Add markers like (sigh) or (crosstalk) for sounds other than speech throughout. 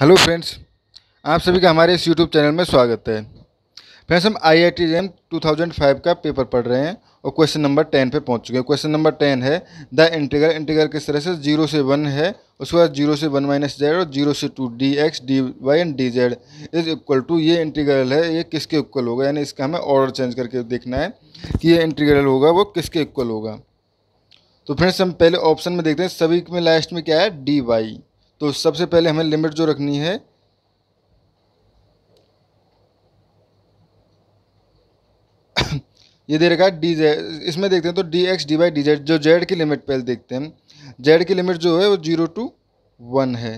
hello friends आप सभी का हमारे इस यूट्यूब चैनल में स्वागत है फ्रेंड्स हम आई आई टी टू का पेपर पढ़ रहे हैं और क्वेश्चन नंबर टेन पे पहुंच चुके हैं क्वेश्चन नंबर टेन है द इंटीग्रल इंटीगर किस तरह से जीरो से वन है उसके बाद जीरो से वन माइनस जेड और जीरो से two D x D Y and D Z is equal to ये इंटीग्रल है ये किसके इक्वल होगा यानी इसका हमें ऑर्डर चेंज करके देखना है कि ये इंटीग्रल होगा वो किसके इक्वल होगा तो फ्रेंड्स हम पहले ऑप्शन में देखते हैं सभी में लास्ट में क्या है डी वाई तो सबसे पहले हमें लिमिट जो रखनी है (coughs) ये दे रखा है डी जेड इसमें देखते हैं तो D x D Y D Z जो जेड की लिमिट पहले देखते हैं जेड की लिमिट जो है वो जीरो टू वन है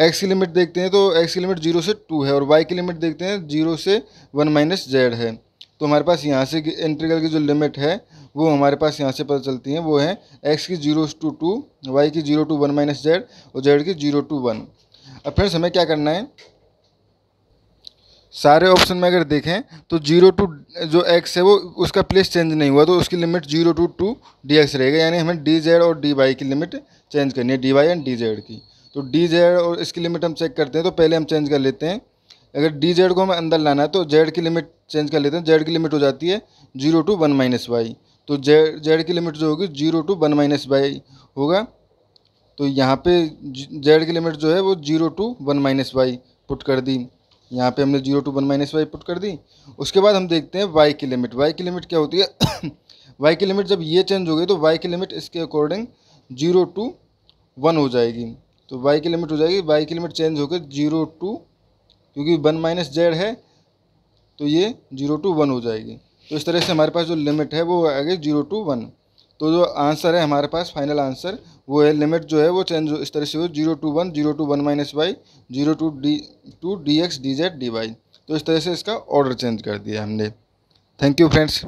एक्स की लिमिट देखते हैं तो एक्स की लिमिट जीरो से टू है और वाई की लिमिट देखते हैं जीरो से वन माइनस जेड है तो हमारे पास यहाँ से इंटीग्रल की जो लिमिट है वो हमारे पास यहाँ से पता चलती है वो है एक्स की जीरो टू टू वाई की zero to one minus Z और जेड की जीरो टू वन अब फ्रेंड्स हमें क्या करना है सारे ऑप्शन में अगर देखें तो जीरो टू जो एक्स है वो उसका प्लेस चेंज नहीं हुआ तो उसकी limit zero to two D x रहेगा यानी हमें डी जेड और डी वाई की लिमिट चेंज करनी है d Y and D z की तो डी जेड और इसकी लिमिट हम चेक करते हैं तो पहले हम चेंज कर लेते हैं अगर डी जेड को हमें अंदर लाना है तो जेड की लिमिट चेंज कर लेते हैं जेड की लिमिट हो जाती है zero to one minus y तो जेड जेड की लिमिट जो होगी zero to one minus y होगा तो यहाँ पे जेड की लिमिट जो है वो zero to one minus y put कर दी यहाँ पे हमने zero to one minus y put कर दी उसके बाद हम देखते हैं वाई की लिमिट वाई की लिमिट क्या होती है वाई (coughs) की लिमिट जब ये चेंज हो गई तो वाई की लिमिट इसके अकॉर्डिंग जीरो टू वन हो जाएगी तो वाई की लिमिट हो जाएगी वाई की लिमिट चेंज होकर जीरो टू क्योंकि वन माइनस जेड है तो ये जीरो टू वन हो जाएगी तो इस तरह से हमारे पास जो लिमिट है वो गई जीरो टू वन तो जो आंसर है हमारे पास फाइनल आंसर वो है लिमिट जो है वो चेंज इस तरह से हो zero to one zero to one minus y zero to d to D x d z d y तो इस तरह से इसका ऑर्डर चेंज कर दिया हमने थैंक यू फ्रेंड्स